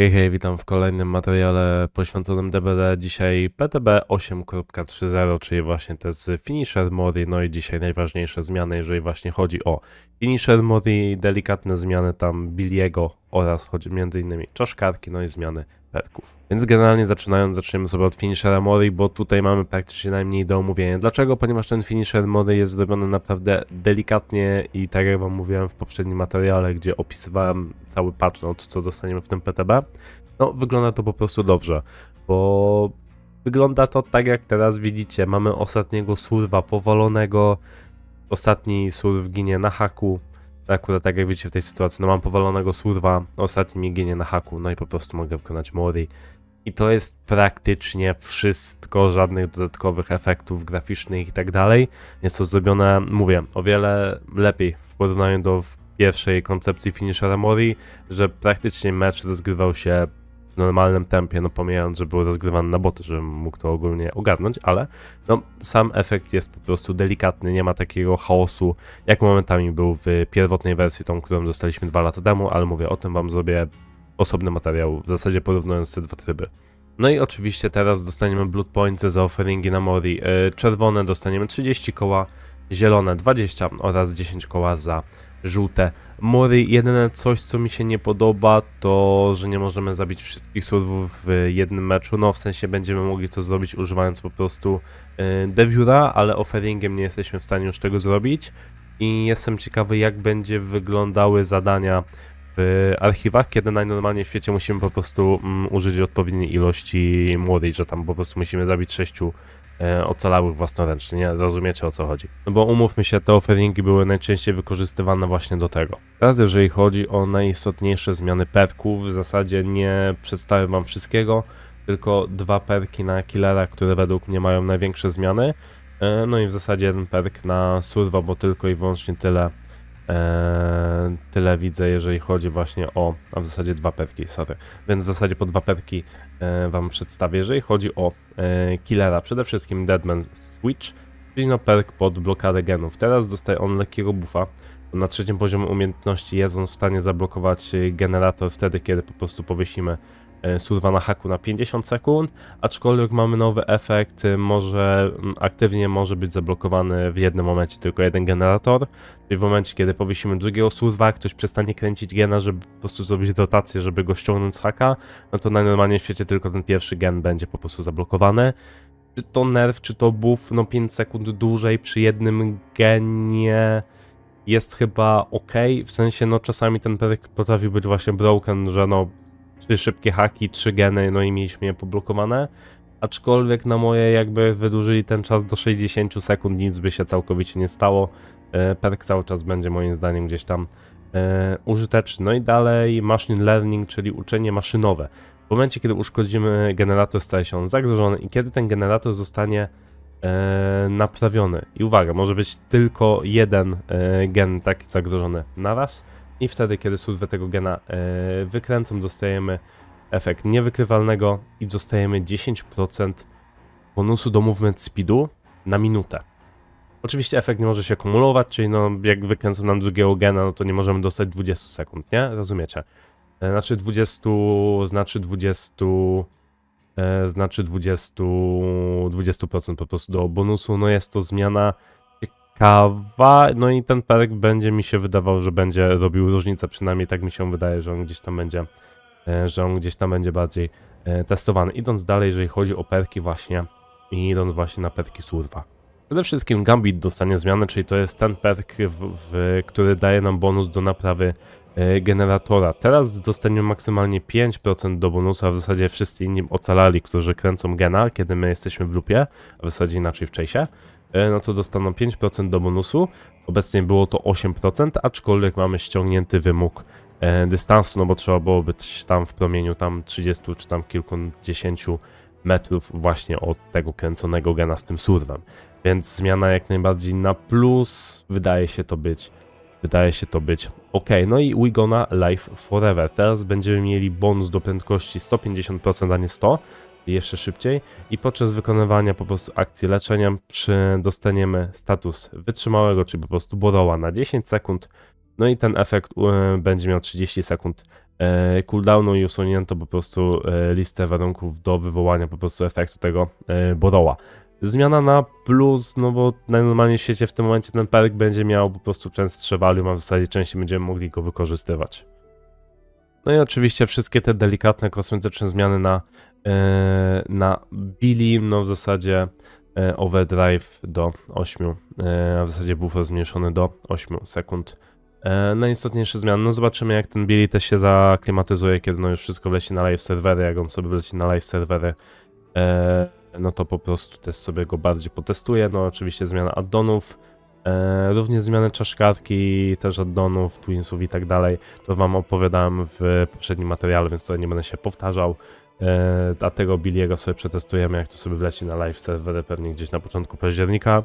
Hej, hej, witam w kolejnym materiale poświęconym DBD. Dzisiaj PTB 8.30, czyli właśnie te z Finisher Mori. No i dzisiaj najważniejsze zmiany, jeżeli właśnie chodzi o Finisher Mori, delikatne zmiany tam Billiego oraz chodzi m.in. czaszkarki, no i zmiany perków. Więc generalnie zaczynając, zaczniemy sobie od finishera Mori, bo tutaj mamy praktycznie najmniej do omówienia. Dlaczego? Ponieważ ten finisher Mori jest zrobiony naprawdę delikatnie i tak jak wam mówiłem w poprzednim materiale, gdzie opisywałem cały patch note, co dostaniemy w tym PTB, no wygląda to po prostu dobrze, bo wygląda to tak jak teraz widzicie, mamy ostatniego surwa powalonego, ostatni surw ginie na haku, akurat tak jak widzicie w tej sytuacji, no mam powalonego surwa, ostatni ginie na haku, no i po prostu mogę wykonać Mori. I to jest praktycznie wszystko, żadnych dodatkowych efektów graficznych i tak dalej. Jest to zrobione, mówię, o wiele lepiej w porównaniu do pierwszej koncepcji finishera Mori, że praktycznie mecz rozgrywał się w normalnym tempie, no pomijając, że były rozgrywane na boty, żebym mógł to ogólnie ogarnąć, ale no, sam efekt jest po prostu delikatny, nie ma takiego chaosu, jak momentami był w pierwotnej wersji, tą, którą dostaliśmy dwa lata temu, ale mówię, o tym wam zrobię osobny materiał, w zasadzie porównując te dwa tryby. No i oczywiście teraz dostaniemy Blood Points za offeringi na Mori. E, czerwone dostaniemy 30 koła, zielone 20 oraz 10 koła za żółte. Mury, jedyne coś, co mi się nie podoba, to że nie możemy zabić wszystkich surwów w jednym meczu. No, w sensie będziemy mogli to zrobić używając po prostu yy, ale offeringiem nie jesteśmy w stanie już tego zrobić. I jestem ciekawy, jak będzie wyglądały zadania w archiwach, kiedy najnormalniej w świecie musimy po prostu mm, użyć odpowiedniej ilości młodych, że tam po prostu musimy zabić sześciu e, ocalałych własnoręcznie, nie? Rozumiecie o co chodzi. No bo umówmy się, te offeringi były najczęściej wykorzystywane właśnie do tego. Teraz jeżeli chodzi o najistotniejsze zmiany perków, w zasadzie nie przedstawię wam wszystkiego, tylko dwa perki na killera, które według mnie mają największe zmiany. E, no i w zasadzie jeden perk na surwa, bo tylko i wyłącznie tyle E, tyle widzę, jeżeli chodzi właśnie o, a w zasadzie dwa pewki, sorry. Więc w zasadzie po dwa pewki e, Wam przedstawię, jeżeli chodzi o e, Killera. Przede wszystkim Deadman Switch, czyli no perk pod blokadę genów. Teraz dostaje on lekkiego buffa. Na trzecim poziomie umiejętności jest on w stanie zablokować generator wtedy, kiedy po prostu powiesimy E, surwa na haku na 50 sekund, aczkolwiek mamy nowy efekt, y, może mm, aktywnie może być zablokowany w jednym momencie tylko jeden generator, czyli w momencie kiedy powiesimy drugiego surwa, ktoś przestanie kręcić gena, żeby po prostu zrobić dotację, żeby go ściągnąć z haka, no to najnormalniej w świecie tylko ten pierwszy gen będzie po prostu zablokowany. Czy to nerw, czy to buff, no 5 sekund dłużej przy jednym genie jest chyba ok, w sensie no czasami ten perk potrafi być właśnie broken, że no trzy szybkie haki, trzy geny, no i mieliśmy je poblokowane. Aczkolwiek na moje jakby wydłużyli ten czas do 60 sekund, nic by się całkowicie nie stało. E, perk cały czas będzie moim zdaniem gdzieś tam e, użyteczny. No i dalej machine learning, czyli uczenie maszynowe. W momencie, kiedy uszkodzimy generator, staje się on zagrożony i kiedy ten generator zostanie e, naprawiony. I uwaga, może być tylko jeden gen taki zagrożony na raz i wtedy, kiedy sudwę tego gena e, wykręcą, dostajemy efekt niewykrywalnego i dostajemy 10% bonusu do movement speedu na minutę. Oczywiście efekt nie może się kumulować, czyli no, jak wykręcą nam drugiego gena, no to nie możemy dostać 20 sekund, nie? Rozumiecie? E, znaczy 20, znaczy 20, e, znaczy 20, 20% po prostu do bonusu. No jest to zmiana ciekawa. No i ten perk będzie mi się wydawał, że będzie robił różnicę, przynajmniej tak mi się wydaje, że on gdzieś tam będzie, e, że on gdzieś tam będzie bardziej e, testowany. Idąc dalej, jeżeli chodzi o perki właśnie i idąc właśnie na perki surwa. Przede wszystkim Gambit dostanie zmianę, czyli to jest ten perk, w, w, który daje nam bonus do naprawy e, generatora. Teraz dostaniemy maksymalnie 5% do bonusu, a w zasadzie wszyscy inni ocalali, którzy kręcą gena, kiedy my jesteśmy w lupie, a w zasadzie inaczej w chasie. E, na co dostaną 5% do bonusu. Obecnie było to 8%, aczkolwiek mamy ściągnięty wymóg e, dystansu, no bo trzeba było być tam w promieniu tam 30 czy tam kilkudziesięciu metrów właśnie od tego kręconego gena z tym surwem. Więc zmiana jak najbardziej na plus, wydaje się to być Wydaje się to być ok. No i Wigona Life Forever. Teraz będziemy mieli bonus do prędkości 150%, a nie 100, jeszcze szybciej i podczas wykonywania po prostu akcji leczenia dostaniemy status wytrzymałego, czyli po prostu borowa na 10 sekund, no i ten efekt e, będzie miał 30 sekund e, cooldownu i usunięto po prostu e, listę warunków do wywołania po prostu efektu tego boroła. Zmiana na plus, no bo najnormalniej w świecie w tym momencie ten perk będzie miał po prostu częstsze value, a w zasadzie częściej będziemy mogli go wykorzystywać. No i oczywiście wszystkie te delikatne kosmetyczne zmiany na, e, na Billy, no w zasadzie e, overdrive do 8, e, a w zasadzie buffer zmniejszony do 8 sekund. Najistotniejsze zmiany, no zobaczymy jak ten Billy też się zaklimatyzuje, kiedy no już wszystko wleci na live serwery, jak on sobie wleci na live serwery, no to po prostu też sobie go bardziej potestuje. No oczywiście zmiana addonów, E, również zmiany czaszkarki, też addonów, twinsów i tak dalej. To wam opowiadałem w poprzednim materiale, więc tutaj nie będę się powtarzał. E, a tego Billiego sobie przetestujemy, jak to sobie wleci na live serwer, pewnie gdzieś na początku października.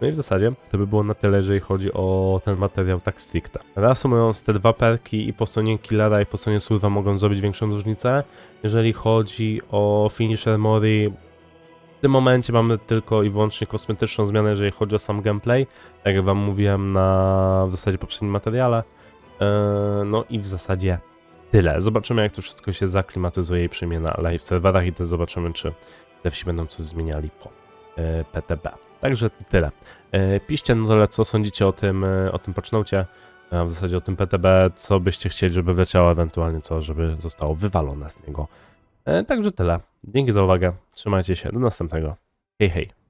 No i w zasadzie to by było na tyle, jeżeli chodzi o ten materiał tak stricte. Reasumując, te dwa perki i po stronie Killera i po stronie Surwa mogą zrobić większą różnicę. Jeżeli chodzi o Finisher Mori, tym momencie mamy tylko i wyłącznie kosmetyczną zmianę, jeżeli chodzi o sam gameplay, tak jak wam mówiłem na w zasadzie poprzednim materiale. E, no i w zasadzie tyle. Zobaczymy jak to wszystko się zaklimatyzuje i przyjmie na live serwerach i też zobaczymy czy devsi będą coś zmieniali po e, PTB. Także tyle. E, piszcie na dole co sądzicie o tym, o tym pocznocie, w zasadzie o tym PTB, co byście chcieli żeby wleciało, ewentualnie co żeby zostało wywalone z niego. E, także tyle. Dzięki za uwagę. Trzymajcie się. Do następnego. Hej, hej.